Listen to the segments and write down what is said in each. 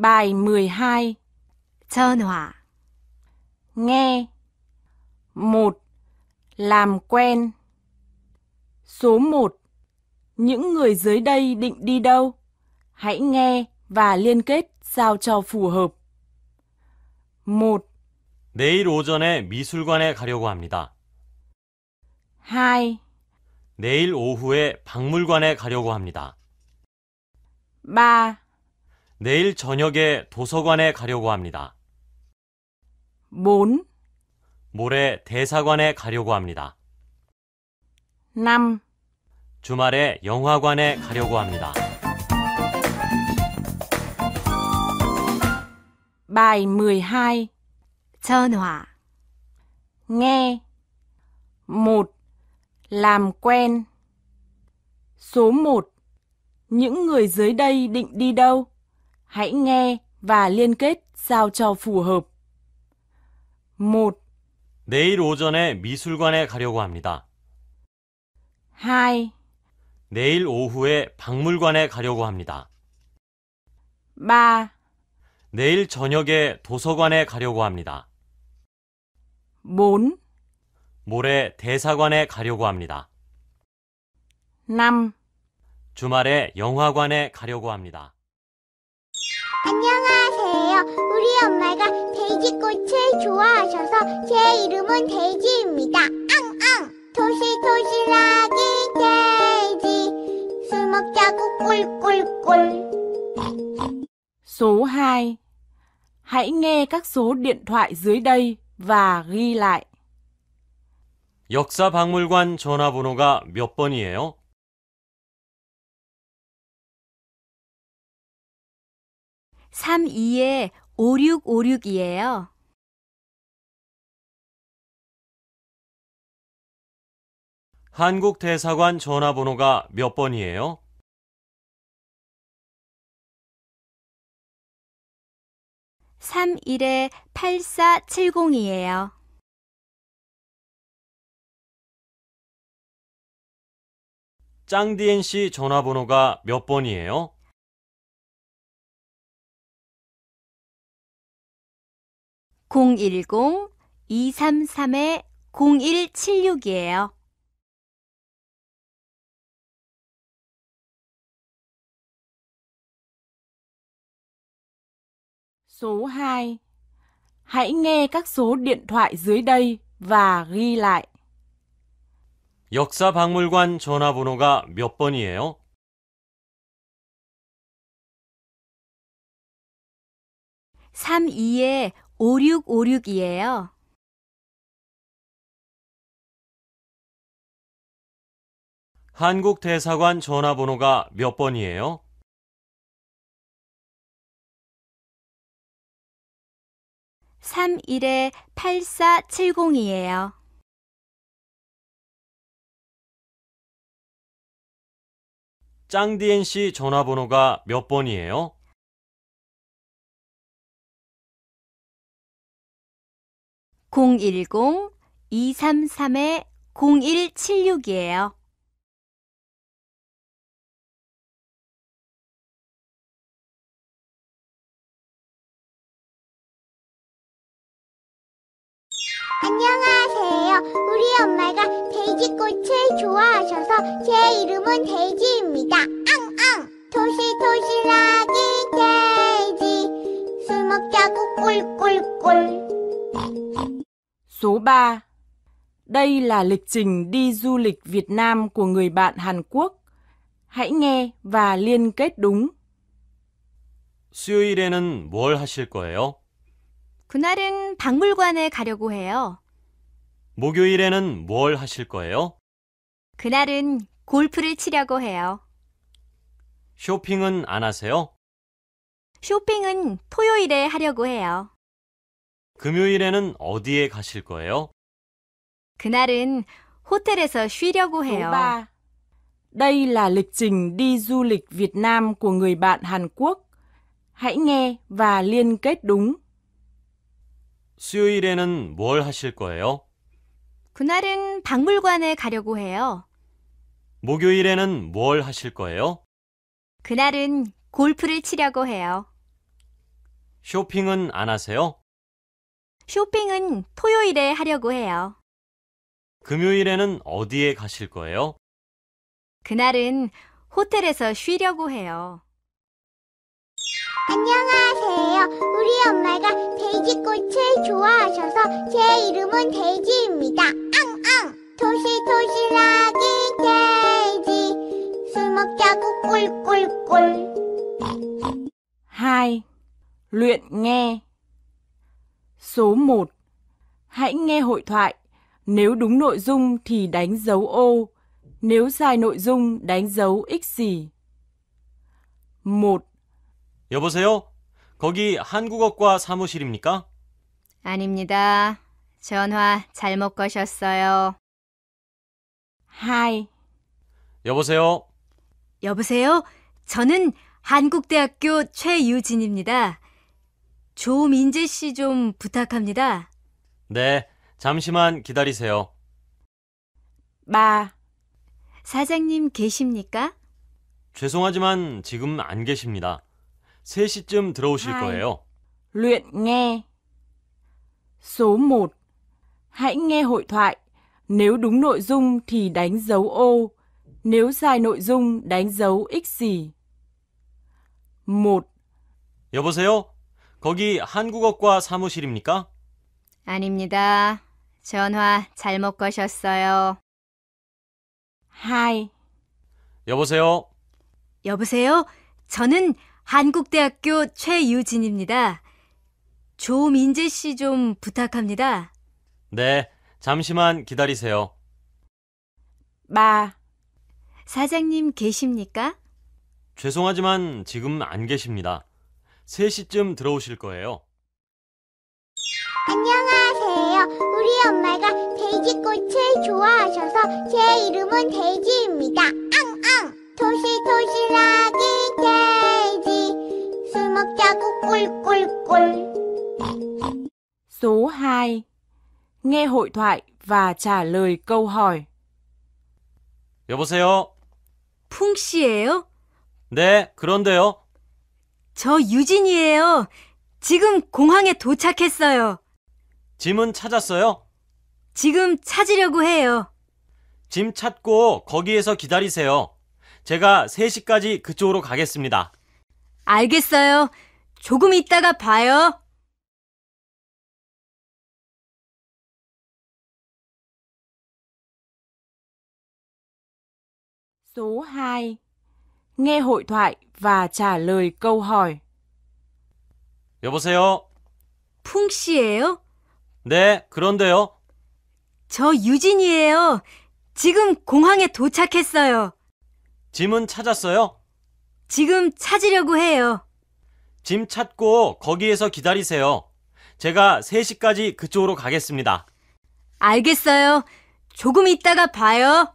Bài 12 Trơn hỏa Nghe một Làm quen Số 1. Những người dưới đây định đi đâu? Hãy nghe và liên kết sao cho phù hợp. 1. 내일 오전에 미술관에 가려고 합니다. 2. 내일 오후에 박물관에 가려고 합니다. 3. 내일 저녁에 도서관에 가려고 합니다. b 모레 대사관에 가려고 합니다. 남. 주말에 영화관에 가려고 합니다. Bài 12 전화 네. g h e 1. Làm quen Số 1. Những người dưới đây định đi đâu? hãy nghe và liên kết sao cho phù hợp. 1. 내일 오전에 미술관에 가려고 합니다. 2. 내일 오후에 박물관에 가려고 합니다. 3. 내일 저녁에 도서관에 가려고 합니다. 4. 모레 대사관에 가려고 합니다. 5. 주말에 영화관에 가려고 합니다. 안녕하세요. 우리 엄마가 데지꽃을 좋아하셔서 제 이름은 데지입니다 앙앙! 토실토실하기 데지술 먹자고 꿀꿀꿀 s 2 Hãy nghe các số điện thoại dưới đây và ghi lại. 역사박물관 전화번호가 몇 번이에요? 3 2 5656이에요. 한국 대사관 전화번호가 몇 번이에요? 삼일 8470이에요. 짱디엔 씨 전화번호가 몇 번이에요? 010-233-0176이에요. Số 2. Hãy nghe các số điện thoại dưới đây và ghi lại. 역사 박물관 전화번호가 몇 번이에요? 삼2에 5656이에요. 한국 대사관 전화번호가 몇 번이에요? 삼일에 팔사칠이에요 짱디엔 씨 전화번호가 몇 번이에요? 010-233-0176이에요. 안녕하세요. 우리 엄마가 돼지 꽃을 좋아하셔서 제 이름은 돼지입니다 앙앙! 토실토실하기 돼지술 먹자고 꿀꿀꿀 Số 3 Đây là lịch trình đi du lịch Việt Nam của người bạn Hàn Quốc. Hãy nghe và liên kết đúng. 수요일에는 뭘 하실 거예요? 그날은 박물관에 가려고 해요. 목요일에는 뭘 하실 거예요? 그날은 골프를 치려고 해요. 쇼핑은 안 하세요? 쇼핑은 토요일에 하려고 해요. 금요일에는 어디에 가실 거예요? 그날은 호텔에서 쉬려고 해요. Số Đây là lịch trình đi du lịch Việt Nam của người bạn Hàn Quốc. Hãy nghe và liên kết đúng. 수요일에는 뭘 하실 거예요? 그날은 박물관에 가려고 해요. 목요일에는 뭘 하실 거예요? 그날은 골프를 치려고 해요. 쇼핑은 안 하세요? 쇼핑은 토요일에 하려고 해요. 금요일에는 어디에 가실 거예요? 그날은 호텔에서 쉬려고 해요. 안녕하세요. 우리 엄마가 데지 꽃을 좋아하셔서 제 이름은 데지입니다 앙앙! 토실토실하기 데지술 먹자고 꿀꿀꿀 Hai. l u số 1. Hãy nghe hội thoại, nếu đúng nội dung thì đánh dấu ô, nếu sai nội dung đánh dấu x gì. 1. 여보세요? 거기 한국어과 사무실입니까? 아닙니다. 전화 잘못 거셨어요. 2. 여보세요? 여보세요? 저는 한국대학교 최유진입니다. 조민재 씨 좀 부탁합니다. 네, 잠시만 기다리세요. 마. 사장님 계십니까? 죄송하지만 지금 안 계십니다. 3시쯤 들어오실 하이. 거예요. Luyện nghe. Số 1. Hãy nghe hội thoại. Nếu đúng nội dung thì đánh dấu ô, nếu sai nội dung đánh dấu x gì. 1. 여보세요? 거기 한국어과 사무실입니까? 아닙니다. 전화 잘못 거셨어요. 하이. 여보세요? 여보세요? 저는 한국대학교 최유진입니다. 조민재 씨 좀 부탁합니다. 네, 잠시만 기다리세요. 마. 사장님 계십니까? 죄송하지만 지금 안 계십니다. 3시쯤 들어오실 거예요. 안녕하세요. 우리 엄마가 데지 꽃을 좋아하셔서 제 이름은 데지입니다 앙앙! 토실토실하기 데지술 먹자고 꿀꿀꿀 Số 2. Nghe hội thoại và trả lời câu hỏi. 여보세요? 풍 씨예요? 네, 그런데요. 저 유진이에요. 지금 공항에 도착했어요. 짐은 찾았어요? 지금 찾으려고 해요. 짐 찾고 거기에서 기다리세요. 제가 3시까지 그쪽으로 가겠습니다. 알겠어요. 조금 있다가 봐요. Số 2 nghe hội thoại và trả lời câu hỏi. 여보세요? 풍 씨예요? 네, 그런데요. 저 유진이에요. 지금 공항에 도착했어요. 짐은 찾았어요? 지금 찾으려고 해요. 짐 찾고 거기에서 기다리세요. 제가 3시까지 그쪽으로 가겠습니다. 알겠어요. 조금 있다가 봐요.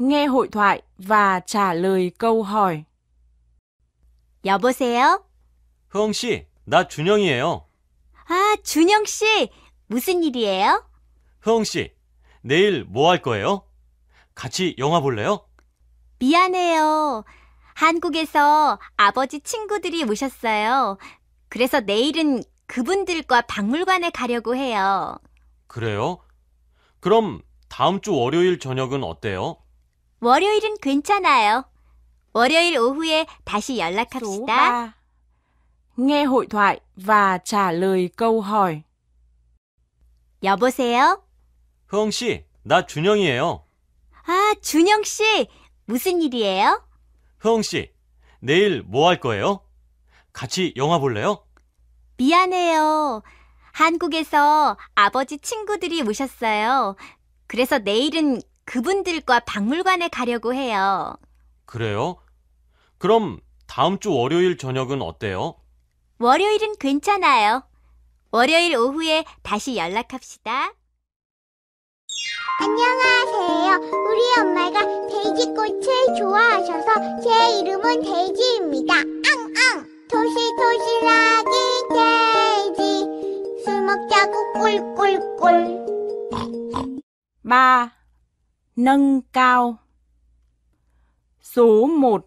nghe hội thoại và trả lời câu hỏi. 여보세요? 흐 씨, 나 준영이에요. 아, 준영 씨, 무슨 일이에요? 흐 씨, 내일 뭐 할 거예요? 같이 영화 볼래요? 미안해요. 한국에서 아버지 친구들이 오셨어요. 그래서 내일은 그분들과 박물관에 가려고 해요. 그래요? 그럼 다음 주 월요일 저녁은 어때요? 월요일은 괜찮아요. 월요일 오후에 다시 연락합시다. 3. Nghe hội thoại và trả lời câu hỏi. 여보세요? 효 씨, 나 준영이에요. 아, 준영 씨, 무슨 일이에요? 효 씨, 내일 뭐 할 거예요? 같이 영화 볼래요? 미안해요. 한국에서 아버지 친구들이 오셨어요. 그래서 내일은 그분들과 박물관에 가려고 해요. 그래요? 그럼 다음 주 월요일 저녁은 어때요? 월요일은 괜찮아요. 월요일 오후에 다시 연락합시다. 안녕하세요. 우리 엄마가 돼지꽃을 좋아하셔서 제 이름은 돼지입니다 앙앙! 토시토시하기돼지술 먹자고 꿀꿀꿀 마, nâng cao. Số 1.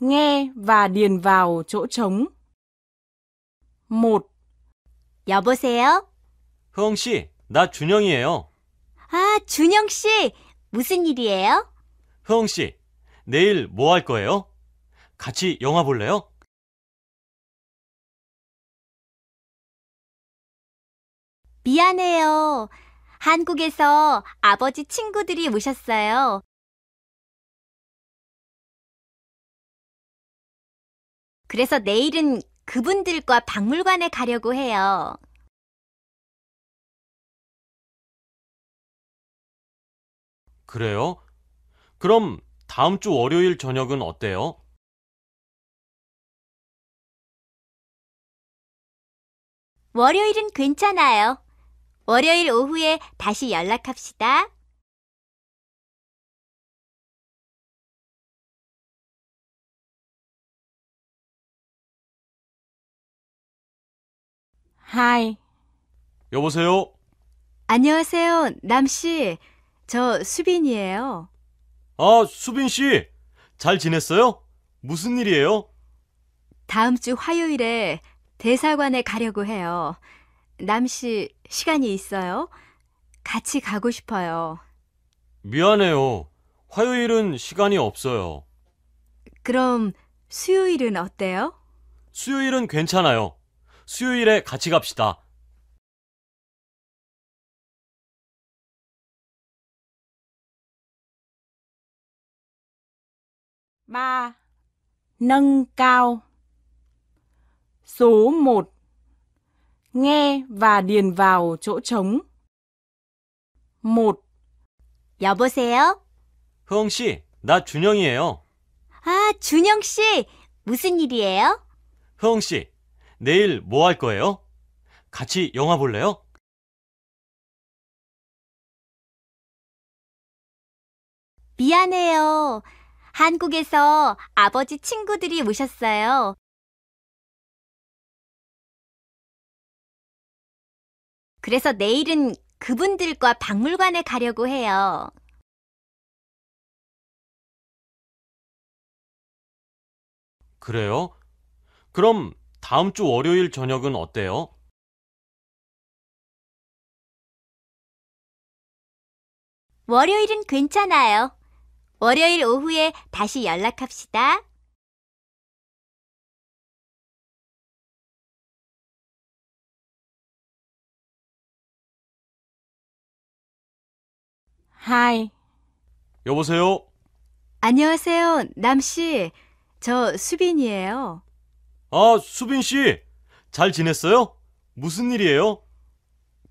Nghe và điền vào chỗ trống. 1. 여보세요? 효 씨, 나 준영이에요. 아, 준영 씨, 무슨 일이에요? 효 씨, 내일 뭐 할 거예요? 같이 영화 볼래요? 미안해요. 한국에서 아버지 친구들이 오셨어요. 그래서 내일은 그분들과 박물관에 가려고 해요. 그래요? 그럼 다음 주 월요일 저녁은 어때요? 월요일은 괜찮아요. 월요일 오후에 다시 연락합시다. 하이. 여보세요? 안녕하세요, 남씨. 저 수빈이에요. 아, 수빈 씨. 잘 지냈어요? 무슨 일이에요? 다음 주 화요일에 대사관에 가려고 해요. 남씨 시간이 있어요? 같이 가고 싶어요. 미안해요. 화요일은 시간이 없어요. 그럼 수요일은 어때요? 수요일은 괜찮아요. 수요일에 같이 갑시다. ba nâng c nghe và điền vào chỗ trống. m 여보세요? 효영 씨, 나 준영이에요. 아, 준영 씨, 무슨 일이에요? 효영 씨, 내일 뭐 할 거예요? 같이 영화 볼래요? 미안해요. 한국에서 아버지 친구들이 오셨어요. 그래서 내일은 그분들과 박물관에 가려고 해요. 그래요? 그럼 다음 주 월요일 저녁은 어때요? 월요일은 괜찮아요. 월요일 오후에 다시 연락합시다. Hi. 여보세요? 안녕하세요, 남씨. 저 수빈이에요. 아, 수빈 씨. 잘 지냈어요? 무슨 일이에요?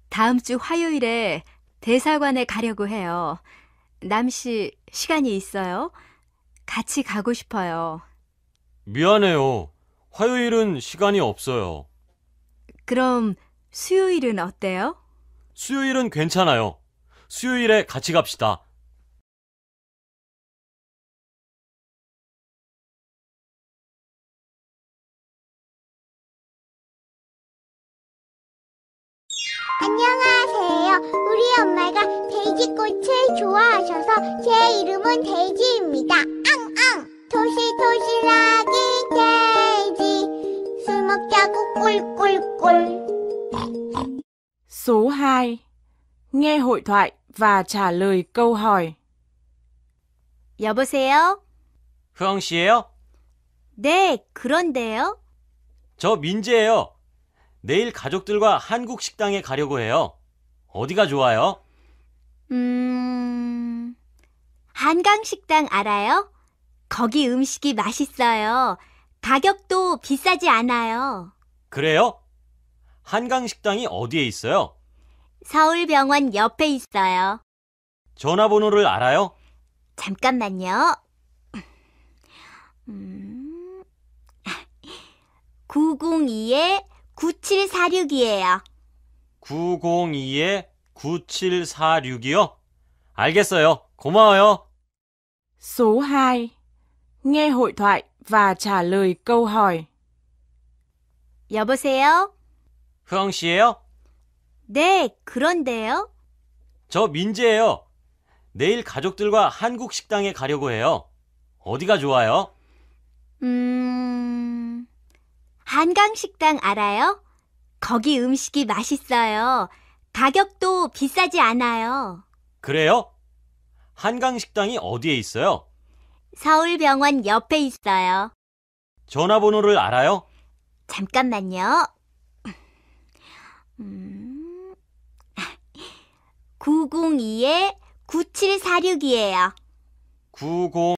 다음 주 화요일에 대사관에 가려고 해요. 남씨, 시간이 있어요? 같이 가고 싶어요. 미안해요. 화요일은 시간이 없어요. 그럼 수요일은 어때요? 수요일은 괜찮아요. 수요일에 같이 갑시다. 안녕하세요. 우리 엄마가 데지꽃을 좋아하셔서 제 이름은 데지입니다 앙앙! 토실토실하기 데지술 먹자고 꿀꿀꿀 Số 2 nghe hội thoại và trả lời câu hỏi. 여보세요? 효영 씨예요? 네, 그런데요. 저 민재예요. 내일 가족들과 한국 식당에 가려고 해요. 어디가 좋아요? 음. 한강 식당 알아요? 거기 음식이 맛있어요. 가격도 비싸지 않아요. 그래요? 한강 식당이 어디에 있어요? 서울병원 옆에 있어요. 전화번호를 알아요? 잠깐만요. 음, 902-9746이에요. 902-9746이요? 알겠어요. 고마워요. s 2. Nghe hội thoại và trả lời câu hỏi. 여보세요? 흐영 씨예요? 네, 그런데요? 저 민재예요. 내일 가족들과 한국 식당에 가려고 해요. 어디가 좋아요? 음, 한강 식당 알아요? 거기 음식이 맛있어요. 가격도 비싸지 않아요. 그래요? 한강 식당이 어디에 있어요? 서울병원 옆에 있어요. 전화번호를 알아요? 잠깐만요. 음, 9 0 2 9746이에요. 90